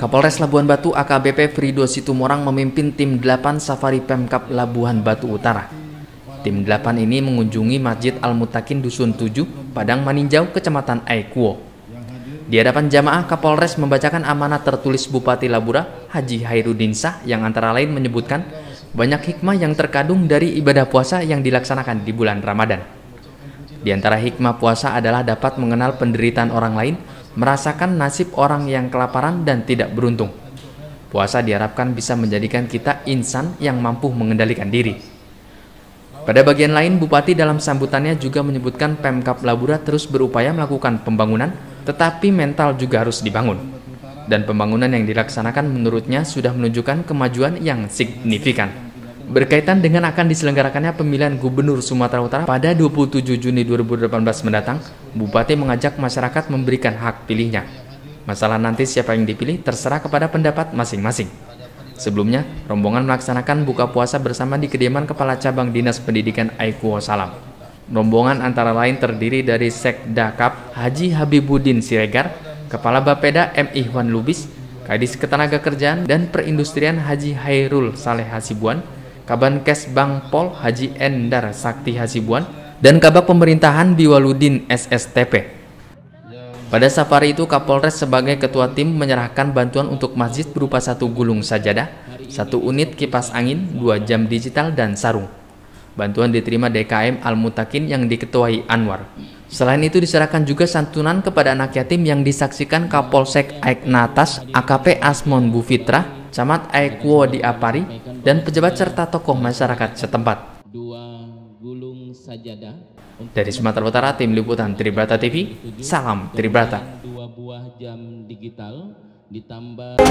Kapolres Labuan Batu AKBP Frido Situmorang memimpin tim 8 Safari Pemkap Labuhan Batu Utara. Tim 8 ini mengunjungi Masjid Al-Mutakin Dusun 7, Padang Maninjau, Kecamatan Aikuo. Di hadapan jamaah, Kapolres membacakan amanat tertulis Bupati Labura, Haji Hairudin Sah, yang antara lain menyebutkan banyak hikmah yang terkadung dari ibadah puasa yang dilaksanakan di bulan Ramadan. Di antara hikmah puasa adalah dapat mengenal penderitaan orang lain, merasakan nasib orang yang kelaparan dan tidak beruntung. Puasa diharapkan bisa menjadikan kita insan yang mampu mengendalikan diri. Pada bagian lain, Bupati dalam sambutannya juga menyebutkan Pemkap Labura terus berupaya melakukan pembangunan, tetapi mental juga harus dibangun. Dan pembangunan yang dilaksanakan menurutnya sudah menunjukkan kemajuan yang signifikan berkaitan dengan akan diselenggarakannya pemilihan Gubernur Sumatera Utara pada 27 Juni 2018 mendatang, Bupati mengajak masyarakat memberikan hak pilihnya. Masalah nanti siapa yang dipilih terserah kepada pendapat masing-masing. Sebelumnya, rombongan melaksanakan buka puasa bersama di kediaman Kepala Cabang Dinas Pendidikan Aikuo Salam. Rombongan antara lain terdiri dari Sekda Kap Haji Habibuddin Siregar, Kepala Bapeda M. Ihwan Lubis, Kadis Ketenaga Kerjaan dan Perindustrian Haji Hairul Saleh Hasibuan, Kabankes Bangpol Pol Haji Endar Sakti Hasibuan, dan Kabak Pemerintahan Biwaludin SSTP. Pada safari itu Kapolres sebagai ketua tim menyerahkan bantuan untuk masjid berupa satu gulung sajadah, satu unit kipas angin, dua jam digital, dan sarung. Bantuan diterima DKM Al-Mutakin yang diketuai Anwar. Selain itu diserahkan juga santunan kepada anak yatim yang disaksikan Kapolsek Aik AKP Asmon Bufitra Camat Aekwo di Apari, dan pejabat serta tokoh masyarakat setempat. Dari Sumatera Utara, Tim Liputan Tribrata TV, Salam Tribrata. Dua buah jam digital ditambah...